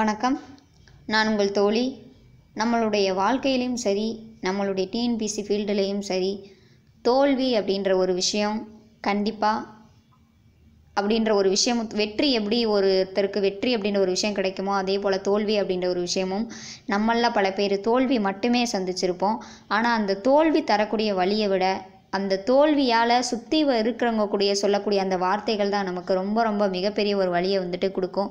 வணக்கம் நான் உங்கள் தோழி நம்மளுடைய வாழ்க்கையிலையும் சரி நம்மளுடைய டிஎன்பிசி ஃபீல்டுலேயும் சரி தோல்வி அப்படின்ற ஒரு விஷயம் கண்டிப்பாக அப்படின்ற ஒரு விஷயம் வெற்றி எப்படி ஒருத்தருக்கு வெற்றி அப்படின்ற ஒரு விஷயம் கிடைக்குமோ அதே போல் தோல்வி அப்படின்ற ஒரு விஷயமும் நம்மளில் பல பேர் தோல்வி மட்டுமே சந்திச்சிருப்போம் ஆனால் அந்த தோல்வி தரக்கூடிய வழியை விட அந்த தோல்வியால் சுற்றி இருக்கிறவங்க கூடிய சொல்லக்கூடிய அந்த வார்த்தைகள் தான் நமக்கு ரொம்ப ரொம்ப மிகப்பெரிய ஒரு வழியை வந்துட்டு கொடுக்கும்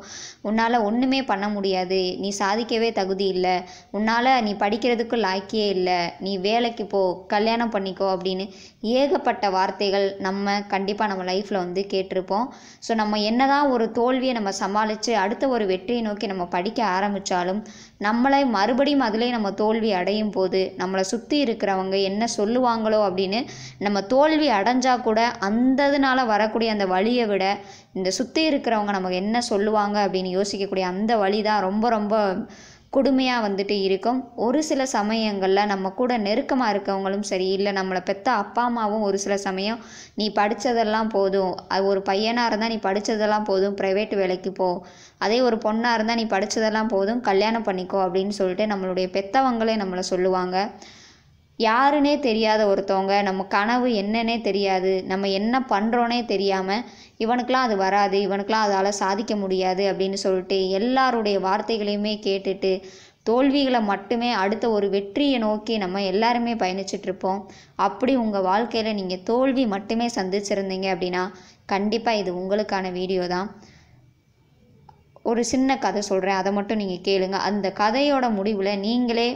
உன்னால் ஒன்றுமே பண்ண முடியாது நீ சாதிக்கவே தகுதி இல்லை உன்னால் நீ படிக்கிறதுக்கு லாய்க்கே இல்லை நீ வேலைக்கு போ கல்யாணம் பண்ணிக்கோ அப்படின்னு ஏகப்பட்ட வார்த்தைகள் நம்ம கண்டிப்பாக நம்ம லைஃப்பில் வந்து கேட்டிருப்போம் ஸோ நம்ம என்னதான் ஒரு தோல்வியை நம்ம சமாளித்து அடுத்த ஒரு வெற்றியை நோக்கி நம்ம படிக்க ஆரம்பித்தாலும் நம்மளை மறுபடியும் அதிலே நம்ம தோல்வி அடையும் போது நம்மளை சுற்றி இருக்கிறவங்க என்ன சொல்லுவாங்களோ அப்படின்னு நம்ம தோல்வி அடைஞ்சால் கூட அந்ததுனால வரக்கூடிய அந்த வழியை விட இந்த சுற்றி இருக்கிறவங்க நமக்கு என்ன சொல்லுவாங்க அப்படின்னு யோசிக்கக்கூடிய அந்த வழி தான் ரொம்ப ரொம்ப கொடுமையாக வந்துட்டு இருக்கும் ஒரு சில சமயங்களில் நம்ம கூட நெருக்கமாக இருக்கவங்களும் சரி இல்லை நம்மளை பெற்ற அப்பா அம்மாவும் ஒரு சில சமயம் நீ படித்ததெல்லாம் போதும் அது ஒரு பையனாக இருந்தால் நீ படித்ததெல்லாம் போதும் ப்ரைவேட் வேலைக்கு போ அதே ஒரு பொண்ணாக இருந்தால் நீ படித்ததெல்லாம் போதும் கல்யாணம் பண்ணிக்கோ அப்படின்னு சொல்லிட்டு நம்மளுடைய பெற்றவங்களே நம்மளை சொல்லுவாங்க யாருன்னே தெரியாத ஒருத்தவங்க நம்ம கனவு என்னன்னே தெரியாது நம்ம என்ன பண்ணுறோன்னே தெரியாமல் இவனுக்கெலாம் அது வராது இவனுக்கெலாம் அதால் சாதிக்க முடியாது அப்படின்னு சொல்லிட்டு எல்லாருடைய வார்த்தைகளையுமே கேட்டுட்டு தோல்விகளை மட்டுமே அடுத்த ஒரு வெற்றியை நோக்கி நம்ம எல்லாருமே பயணிச்சிட்ருப்போம் அப்படி உங்கள் வாழ்க்கையில் நீங்கள் தோல்வி மட்டுமே சந்திச்சிருந்தீங்க அப்படின்னா கண்டிப்பாக இது உங்களுக்கான வீடியோ தான் ஒரு சின்ன கதை சொல்கிறேன் அதை மட்டும் நீங்கள் கேளுங்க அந்த கதையோட முடிவில் நீங்களே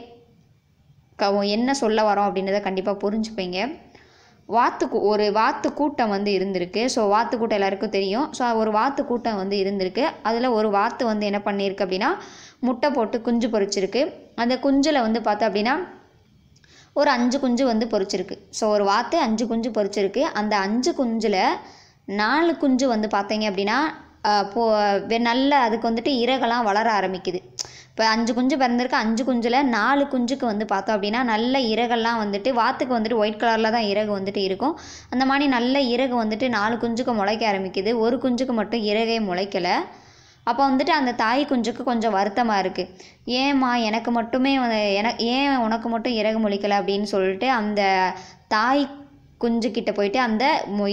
க என்ன சொல்ல வரோம் அப்படின்றத கண்டிப்பாக புரிஞ்சுப்பீங்க வாத்து ஒரு வாத்து கூட்டம் வந்து இருந்திருக்கு ஸோ வாத்து கூட்டம் எல்லாருக்கும் தெரியும் ஸோ ஒரு வாத்து கூட்டம் வந்து இருந்திருக்கு அதில் ஒரு வாத்து வந்து என்ன பண்ணியிருக்கு அப்படின்னா முட்டை போட்டு குஞ்சு பொறிச்சிருக்கு அந்த குஞ்சில் வந்து பார்த்தோம் அப்படின்னா ஒரு அஞ்சு குஞ்சு வந்து பொறிச்சிருக்கு ஸோ ஒரு வாத்து அஞ்சு குஞ்சு பொறிச்சிருக்கு அந்த அஞ்சு குஞ்சில் நாலு குஞ்சு வந்து பார்த்தீங்க அப்படின்னா போ நல்ல அதுக்கு வந்துட்டு இறகெல்லாம் வளர ஆரம்பிக்குது இப்போ அஞ்சு குஞ்சு பிறந்திருக்கு அஞ்சு குஞ்சில் நாலு குஞ்சுக்கு வந்து பார்த்தோம் அப்படின்னா நல்ல இறகெல்லாம் வந்துட்டு வாத்துக்கு வந்துட்டு ஒயிட் கலரில் தான் இறகு வந்துட்டு இருக்கும் அந்த மாதிரி நல்ல இறகு வந்துட்டு நாலு குஞ்சுக்கு முளைக்க ஆரம்பிக்குது ஒரு குஞ்சுக்கு மட்டும் இறகே முளைக்கலை அப்போ வந்துட்டு அந்த தாய் குஞ்சுக்கு கொஞ்சம் வருத்தமாக இருக்குது ஏம்மா எனக்கு மட்டுமே என ஏன் உனக்கு மட்டும் இறகு முளைக்கலை அப்படின்னு சொல்லிட்டு அந்த தாய் கிட்ட போயிட்டு அந்த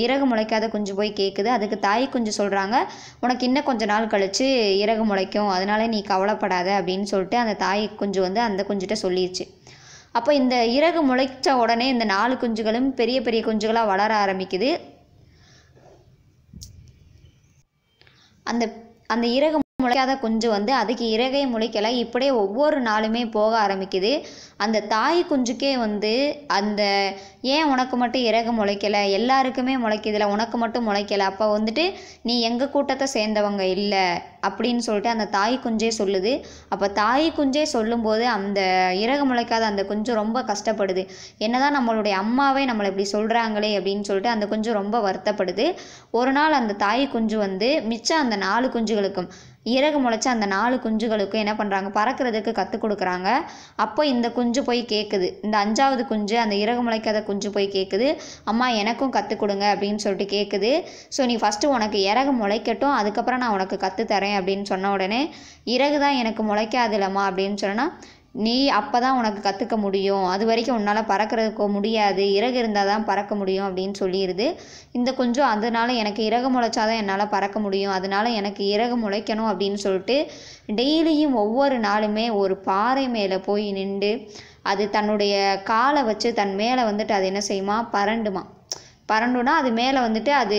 இறகு முளைக்காத குஞ்சு போய் கேட்குது அதுக்கு தாய் குஞ்சு சொல்கிறாங்க உனக்கு இன்னும் கொஞ்ச நாள் கழித்து இறகு முளைக்கும் அதனால நீ கவலைப்படாத அப்படின்னு சொல்லிட்டு அந்த தாய் குஞ்சு வந்து அந்த குஞ்சுகிட்ட சொல்லிடுச்சு அப்போ இந்த இறகு முளைச்ச உடனே இந்த நாலு குஞ்சுகளும் பெரிய பெரிய குஞ்சுகளாக வளர ஆரம்பிக்குது அந்த அந்த இறகு முளைக்காத குஞ்சு வந்து அதுக்கு இறகை முளைக்கலை இப்படியே ஒவ்வொரு நாளுமே போக ஆரம்பிக்குது அந்த தாய் குஞ்சுக்கே வந்து அந்த ஏன் உனக்கு மட்டும் இறகு முளைக்கலை எல்லாருக்குமே முளைக்குதுல உனக்கு மட்டும் முளைக்கலை அப்போ வந்துட்டு நீ எங்கள் கூட்டத்தை சேர்ந்தவங்க இல்லை அப்படின்னு சொல்லிட்டு அந்த தாய் குஞ்சே சொல்லுது அப்போ தாய் குஞ்சே சொல்லும்போது அந்த இறகு முளைக்காத அந்த குஞ்சு ரொம்ப கஷ்டப்படுது என்னதான் நம்மளுடைய அம்மாவே நம்மளை இப்படி சொல்கிறாங்களே அப்படின்னு சொல்லிட்டு அந்த குஞ்சு ரொம்ப வருத்தப்படுது ஒரு நாள் அந்த தாய் குஞ்சு வந்து மிச்சம் அந்த நாலு குஞ்சுகளுக்கும் இறகு முளைச்ச அந்த நாலு குஞ்சுகளுக்கும் என்ன பண்ணுறாங்க பறக்கிறதுக்கு கற்றுக் கொடுக்குறாங்க அப்போ இந்த குஞ்சு போய் கேட்குது இந்த அஞ்சாவது குஞ்சு அந்த இறகு முளைக்காத குஞ்சு போய் கேட்குது அம்மா எனக்கும் கற்றுக் கொடுங்க அப்படின்னு சொல்லிட்டு கேட்குது ஸோ நீ ஃபஸ்ட்டு உனக்கு இறகு முளைக்கட்டும் அதுக்கப்புறம் நான் உனக்கு கற்றுத்தரேன் அப்படின்னு சொன்ன உடனே இறகு தான் எனக்கு முளைக்காதுலம்மா அப்படின்னு சொன்னால் நீ அப்போ தான் உனக்கு கற்றுக்க முடியும் அது வரைக்கும் உன்னால் பறக்கிறதுக்கோ முடியாது இறகு இருந்தால் தான் பறக்க முடியும் அப்படின்னு சொல்லிடுது இந்த கொஞ்சம் அதனால் எனக்கு இறகு முளைச்சா தான் என்னால் பறக்க முடியும் அதனால் எனக்கு இறகு முளைக்கணும் அப்படின்னு சொல்லிட்டு டெய்லியும் ஒவ்வொரு நாளுமே ஒரு பாறை மேலே போய் நின்று அது தன்னுடைய காலை வச்சு தன் மேலே வந்துட்டு அது என்ன செய்யுமா பரண்டுமா பரண்டுனா அது மேலே வந்துட்டு அது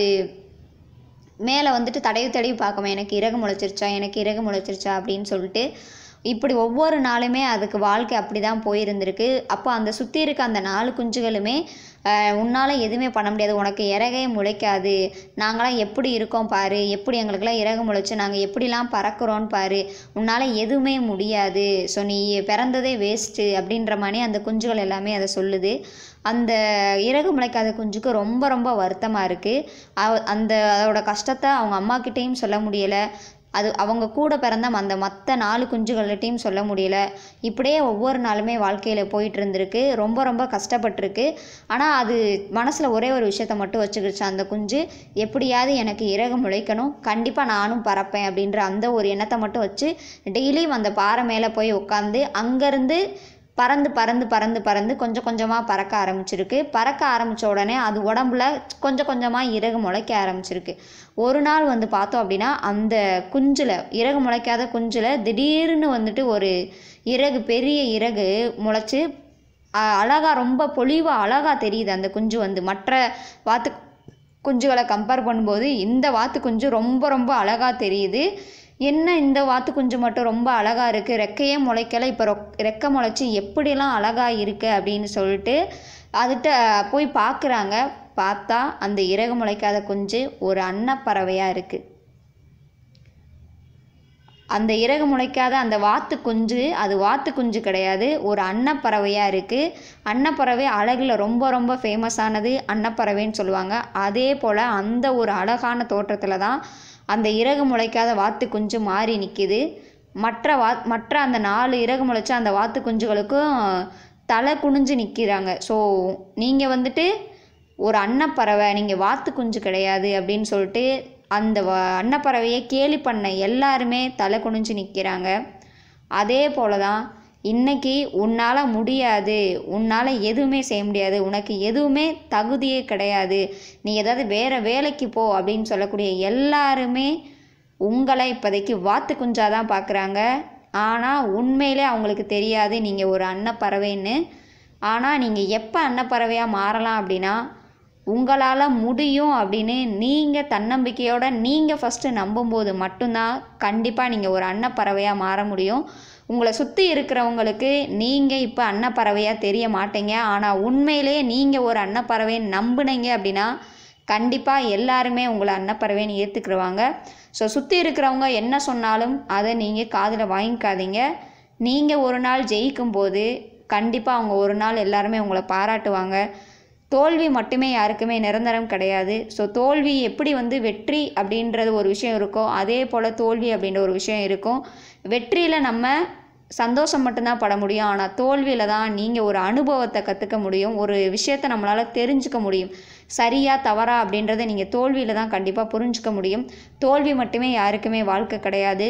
மேலே வந்துட்டு தடவி தடவி பார்க்கமா எனக்கு இறகு முளைச்சிருச்சா எனக்கு இறகு முளைச்சிருச்சா அப்படின்னு சொல்லிட்டு இப்படி ஒவ்வொரு நாளுமே அதுக்கு வாழ்க்கை அப்படி தான் போயிருந்திருக்கு அப்போ அந்த சுற்றி இருக்க அந்த நாலு குஞ்சுகளுமே உன்னால் எதுவுமே பண்ண முடியாது உனக்கு இறகே முளைக்காது நாங்களாம் எப்படி இருக்கோம் பாரு எப்படி எங்களுக்கெல்லாம் இறகு முளைச்சு நாங்கள் எப்படிலாம் பறக்கிறோம்னு பாரு உன்னால் எதுவுமே முடியாது ஸோ நீ பிறந்ததே வேஸ்ட்டு அப்படின்ற மாதிரி அந்த குஞ்சுகள் எல்லாமே அதை சொல்லுது அந்த இறகு முளைக்காத குஞ்சுக்கு ரொம்ப ரொம்ப வருத்தமாக இருக்குது அந்த அதோட கஷ்டத்தை அவங்க அம்மாக்கிட்டேயும் சொல்ல முடியலை அது அவங்க கூட பிறந்த அந்த மற்ற நாலு குஞ்சுகள்கிட்டையும் சொல்ல முடியல இப்படியே ஒவ்வொரு நாளுமே வாழ்க்கையில் போயிட்டு இருந்திருக்கு ரொம்ப ரொம்ப கஷ்டப்பட்டிருக்கு ஆனால் அது மனசில் ஒரே ஒரு விஷயத்த மட்டும் வச்சுக்கிடுச்சு அந்த குஞ்சு எப்படியாவது எனக்கு இறகு முளைக்கணும் கண்டிப்பாக நானும் பறப்பேன் அப்படின்ற அந்த ஒரு எண்ணத்தை மட்டும் வச்சு டெய்லியும் அந்த பாறை மேலே போய் உட்காந்து அங்கேருந்து பறந்து பறந்து பறந்து பறந்து கொஞ்சம் கொஞ்சமாக பறக்க ஆரம்பிச்சிருக்கு பறக்க ஆரம்பித்த உடனே அது உடம்புல கொஞ்சம் கொஞ்சமாக இறகு முளைக்க ஆரம்பிச்சிருக்கு ஒரு நாள் வந்து பார்த்தோம் அப்படின்னா அந்த குஞ்சில் இறகு முளைக்காத குஞ்சில் திடீர்னு வந்துட்டு ஒரு இறகு பெரிய இறகு முளைச்சி அழகாக ரொம்ப பொலிவாக அழகாக தெரியுது அந்த குஞ்சு வந்து மற்ற வாத்து குஞ்சுகளை கம்பேர் பண்ணும்போது இந்த வாத்து குஞ்சு ரொம்ப ரொம்ப அழகாக தெரியுது என்ன இந்த வாத்து குஞ்சு மட்டும் ரொம்ப அழகாக இருக்குது ரெக்கையே முளைக்கலை இப்போ ரொக் ரெக்கை முளைச்சி எப்படிலாம் அழகாக இருக்குது அப்படின்னு சொல்லிட்டு அதுகிட்ட போய் பார்க்குறாங்க பார்த்தா அந்த இறகு முளைக்காத குஞ்சு ஒரு அன்னப்பறவையாக இருக்குது அந்த இறகு முளைக்காத அந்த வாத்து குஞ்சு அது வாத்து குஞ்சு கிடையாது ஒரு அன்னப்பறவையாக இருக்குது அன்னப்பறவை அழகில் ரொம்ப ரொம்ப ஃபேமஸானது அன்னப்பறவைன்னு சொல்லுவாங்க அதே போல் அந்த ஒரு அழகான தோற்றத்தில் தான் அந்த இறகு முளைக்காத வாத்து குஞ்சு மாறி நிற்கிது மற்ற வா மற்ற அந்த நாலு இறகு முளைச்ச அந்த வாத்து குஞ்சுகளுக்கும் தலை குனிஞ்சு நிற்கிறாங்க ஸோ நீங்கள் வந்துட்டு ஒரு அன்னப்பறவை நீங்கள் வாத்து குஞ்சு கிடையாது அப்படின்னு சொல்லிட்டு அந்த வ அன்னப்பறவையை கேலி பண்ண எல்லாருமே தலை குனிஞ்சு நிற்கிறாங்க அதே போல் தான் இன்னைக்கு உன்னால் முடியாது உன்னால் எதுவுமே செய்ய முடியாது உனக்கு எதுவுமே தகுதியே கிடையாது நீ ஏதாவது வேறு வேலைக்கு போ அப்படின்னு சொல்லக்கூடிய எல்லாருமே உங்களை இப்போதைக்கு வாத்து தான் பார்க்குறாங்க ஆனால் உண்மையிலே அவங்களுக்கு தெரியாது நீங்கள் ஒரு அன்னப்பறவைன்னு ஆனால் நீங்கள் எப்போ அன்னப்பறவையாக மாறலாம் அப்படின்னா உங்களால் முடியும் அப்படின்னு நீங்கள் தன்னம்பிக்கையோடு நீங்கள் ஃபஸ்ட்டு நம்பும்போது மட்டும்தான் கண்டிப்பாக நீங்கள் ஒரு அன்னப்பறவையாக மாற முடியும் உங்களை சுற்றி இருக்கிறவங்களுக்கு நீங்கள் இப்போ அன்னப்பறவையாக தெரிய மாட்டீங்க ஆனால் உண்மையிலே நீங்கள் ஒரு அன்னப்பறவைன்னு நம்பினீங்க அப்படின்னா கண்டிப்பாக எல்லாருமே உங்களை அன்னப்பறவைன்னு ஏற்றுக்குருவாங்க ஸோ சுற்றி இருக்கிறவங்க என்ன சொன்னாலும் அதை நீங்கள் காதில் வாங்கிக்காதீங்க நீங்கள் ஒரு நாள் ஜெயிக்கும் போது கண்டிப்பாக அவங்க ஒரு நாள் எல்லாருமே உங்களை பாராட்டுவாங்க தோல்வி மட்டுமே யாருக்குமே நிரந்தரம் கிடையாது ஸோ தோல்வி எப்படி வந்து வெற்றி அப்படின்றது ஒரு விஷயம் இருக்கோ அதே போல் தோல்வி அப்படின்ற ஒரு விஷயம் இருக்கும் வெற்றியில் நம்ம சந்தோஷம் மட்டும்தான் பட முடியும் ஆனால் தோல்வியில் தான் நீங்கள் ஒரு அனுபவத்தை கற்றுக்க முடியும் ஒரு விஷயத்தை நம்மளால் தெரிஞ்சுக்க முடியும் சரியா தவறா அப்படின்றத நீங்கள் தோல்வியில் தான் கண்டிப்பாக புரிஞ்சுக்க முடியும் தோல்வி மட்டுமே யாருக்குமே வாழ்க்கை கிடையாது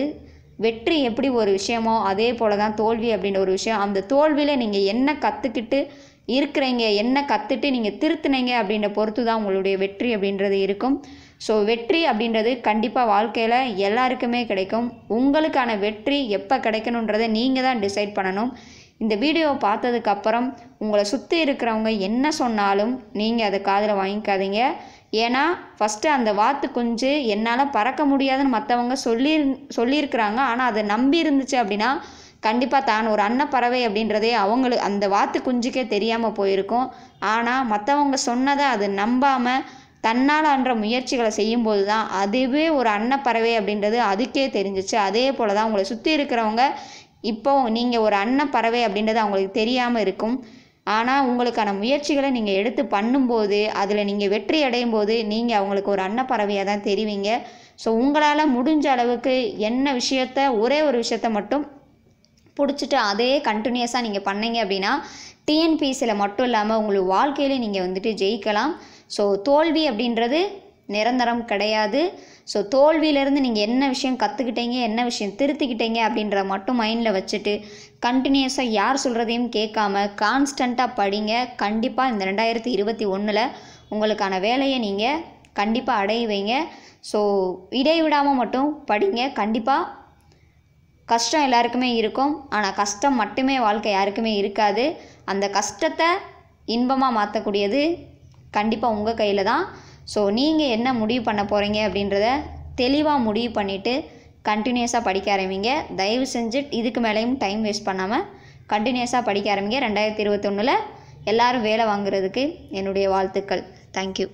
வெற்றி எப்படி ஒரு விஷயமோ அதே போல் தான் தோல்வி அப்படின்ற ஒரு விஷயம் அந்த தோல்வியில் நீங்கள் என்ன கற்றுக்கிட்டு இருக்கிறீங்க என்ன கற்றுட்டு நீங்கள் திருத்தினீங்க அப்படின்ற பொறுத்து தான் உங்களுடைய வெற்றி அப்படின்றது இருக்கும் ஸோ வெற்றி அப்படின்றது கண்டிப்பாக வாழ்க்கையில் எல்லாருக்குமே கிடைக்கும் உங்களுக்கான வெற்றி எப்போ கிடைக்கணுன்றதை நீங்கள் தான் டிசைட் பண்ணணும் இந்த வீடியோவை பார்த்ததுக்கப்புறம் உங்களை சுற்றி இருக்கிறவங்க என்ன சொன்னாலும் நீங்கள் அதை காதில் வாங்கிக்காதீங்க ஏன்னா ஃபஸ்ட்டு அந்த வாத்து குஞ்சு என்னால் பறக்க முடியாதுன்னு மற்றவங்க சொல்லி சொல்லியிருக்கிறாங்க ஆனால் அதை நம்பி இருந்துச்சு அப்படின்னா கண்டிப்பாக தான் ஒரு அன்னப்பறவை அப்படின்றதே அவங்களுக்கு அந்த வாத்து குஞ்சுக்கே தெரியாமல் போயிருக்கும் ஆனால் மற்றவங்க சொன்னதை அது நம்பாமல் தன்னால் அன்ற முயற்சிகளை செய்யும்போது தான் அதுவே ஒரு அன்னப்பறவை அப்படின்றது அதுக்கே தெரிஞ்சிச்சு அதே போல் தான் உங்களை சுற்றி இருக்கிறவங்க இப்போ நீங்கள் ஒரு அன்னப்பறவை அப்படின்றது அவங்களுக்கு தெரியாமல் இருக்கும் ஆனால் உங்களுக்கான முயற்சிகளை நீங்கள் எடுத்து பண்ணும்போது அதில் நீங்கள் வெற்றி அடையும் போது நீங்கள் அவங்களுக்கு ஒரு அன்னப்பறவையாக தான் தெரிவிங்க ஸோ உங்களால் முடிஞ்ச அளவுக்கு என்ன விஷயத்த ஒரே ஒரு விஷயத்த மட்டும் பிடிச்சிட்டு அதே கண்டினியூஸாக நீங்கள் பண்ணீங்க அப்படின்னா டிஎன்பிஎஸ்சியில் மட்டும் இல்லாமல் உங்களுக்கு வாழ்க்கையிலே நீங்கள் வந்துட்டு ஜெயிக்கலாம் ஸோ தோல்வி அப்படின்றது நிரந்தரம் கிடையாது ஸோ தோல்வியிலேருந்து நீங்கள் என்ன விஷயம் கற்றுக்கிட்டீங்க என்ன விஷயம் திருத்திக்கிட்டீங்க அப்படின்ற மட்டும் மைண்டில் வச்சுட்டு கண்டினியூஸாக யார் சொல்கிறதையும் கேட்காம கான்ஸ்டண்ட்டாக படிங்க கண்டிப்பாக இந்த ரெண்டாயிரத்தி இருபத்தி ஒன்றில் உங்களுக்கான வேலையை நீங்கள் கண்டிப்பாக அடைவீங்க ஸோ இடைவிடாமல் மட்டும் படிங்க கண்டிப்பாக கஷ்டம் எல்லாருக்குமே இருக்கும் ஆனால் கஷ்டம் மட்டுமே வாழ்க்கை யாருக்குமே இருக்காது அந்த கஷ்டத்தை இன்பமாக மாற்றக்கூடியது கண்டிப்பாக உங்கள் கையில் தான் ஸோ நீங்கள் என்ன முடிவு பண்ண போகிறீங்க அப்படின்றத தெளிவாக முடிவு பண்ணிவிட்டு கண்டினியூஸாக படிக்க ஆரம்பிங்க தயவு செஞ்சு இதுக்கு மேலேயும் டைம் வேஸ்ட் பண்ணாமல் கண்டினியூஸாக படிக்க ஆரம்பிங்க ரெண்டாயிரத்தி இருபத்தொன்னில் எல்லோரும் வேலை வாங்குறதுக்கு என்னுடைய வாழ்த்துக்கள் தேங்க்யூ